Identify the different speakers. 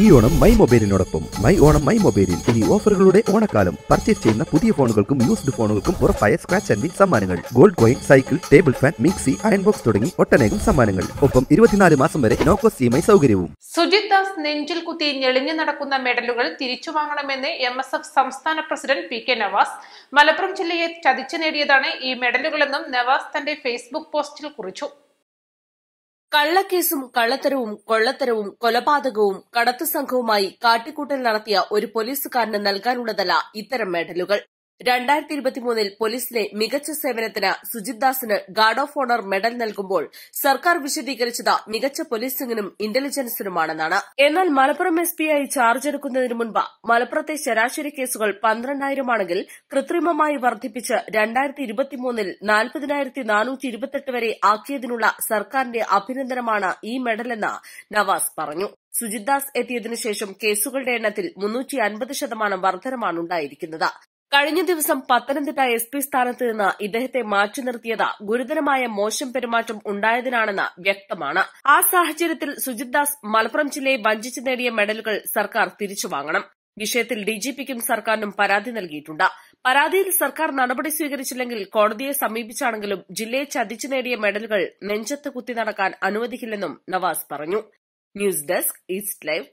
Speaker 1: ഈ ഓണം മൈ മൊബൈലിനോടൊപ്പം my Onam my മൊബൈലിൽ ഇനി ഓഫറുകളുടെ ഓണക്കാലം പർച്ചേസ് ചെയ്യുന്ന പുതിയ ഫോണുകൾക്കും യൂസ്ഡ് ഫോണുകൾക്കും ഉറപ്പായ സ്ക്രാച്ച് ആൻഡ് വിൻ സമ്മാനങ്ങൾ gold coin cycle table fan mixie iron box തുടങ്ങി ഒട്ടനേകം സമ്മാനങ്ങൾ ഒപ്പം ഇരുപത്തിനാല് മാസം വരെ നോക്കോ സിയുമായി സൗകര്യവും
Speaker 2: സുജിത് ദാസ് നെഞ്ചിൽ കുത്തി ഞെളിഞ്ഞു നടക്കുന്ന മെഡലുകൾ തിരിച്ചു വാങ്ങണമെന്ന് എം എസ് എഫ് സംസ്ഥാന president P K Navas Malappuram ജില്ലയെ ചതിച്ചു നേടിയതാണ് ഈ മെഡലുകളെന്നും നവാസ് തന്റെ ഫേസ്ബുക്ക് പോസ്റ്റിൽ കുറിച്ചു
Speaker 3: കള്ളക്കേസും കള്ളത്തരവും കൊള്ളത്തരവും കൊലപാതകവും കടത്തു സംഘവുമായി കാട്ടിക്കൂട്ടൽ നടത്തിയ ഒരു പോലീസുകാരന് നൽകാനുള്ളതല്ല ഇത്തരം മെഡലുകൾ രണ്ടായിരത്തി ഇരുപത്തിമൂന്നിൽ പോലീസിലെ മികച്ച സേവനത്തിന് സുജിത് ദാസിന് ഗാർഡ് ഓഫ് ഓണർ മെഡൽ നൽകുമ്പോൾ സർക്കാർ വിശദീകരിച്ചത് മികച്ച പോലീസിംഗിനും ഇന്റലിജൻസിനുമാണെന്നാണ് എന്നാൽ മലപ്പുറം എസ് പി ഐ ചാർജ് എടുക്കുന്നതിന് മുമ്പ് മലപ്പുറത്തെ ശരാശരി കേസുകൾ പന്ത്രണ്ടായിരമാണെങ്കിൽ കൃത്രിമമായി വർദ്ധിപ്പിച്ച് രണ്ടായിരത്തി ഇരുപത്തിമൂന്നിൽ നാൽപ്പതിനായിരത്തി നാനൂറ്റി ഇരുപത്തെട്ട് വരെ ആക്കിയതിനുള്ള സർക്കാരിന്റെ അഭിനന്ദനമാണ് ഈ മെഡലെന്ന് നവാസ് പറഞ്ഞു സുജിത് ദാസ് എത്തിയതിനുശേഷം കേസുകളുടെ എണ്ണത്തിൽ മുന്നൂറ്റി അൻപത് ശതമാനം ഉണ്ടായിരിക്കുന്നത് കഴിഞ്ഞ ദിവസം പത്തനംതിട്ട എസ് പി സ്ഥാനത്ത് നിന്ന് ഇദ്ദേഹത്തെ മാറ്റി നിർത്തിയത് ഗുരുതരമായ മോശം പെരുമാറ്റം ഉണ്ടായതിനാണെന്ന് വ്യക്തമാണ് ആ സാഹചര്യത്തിൽ സുജിത് ദാസ് മലപ്പുറം ജില്ലയെ വഞ്ചിച്ച് നേടിയ മെഡലുകൾ സർക്കാർ തിരിച്ചു വാങ്ങണം വിഷയത്തിൽ ഡിജിപിക്കും സർക്കാരിനും പരാതി നൽകിയിട്ടുണ്ട് പരാതിയിൽ സർക്കാർ നടപടി സ്വീകരിച്ചില്ലെങ്കിൽ കോടതിയെ സമീപിച്ചാണെങ്കിലും ജില്ലയെ ചതിച്ചു നേടിയ മെഡലുകൾ നെഞ്ചത്ത് കുത്തി നടക്കാൻ അനുവദിക്കില്ലെന്നും നവാസ് പറഞ്ഞു ന്യൂസ് ഡെസ്ക് ഈസ്റ്റ് ലൈവ്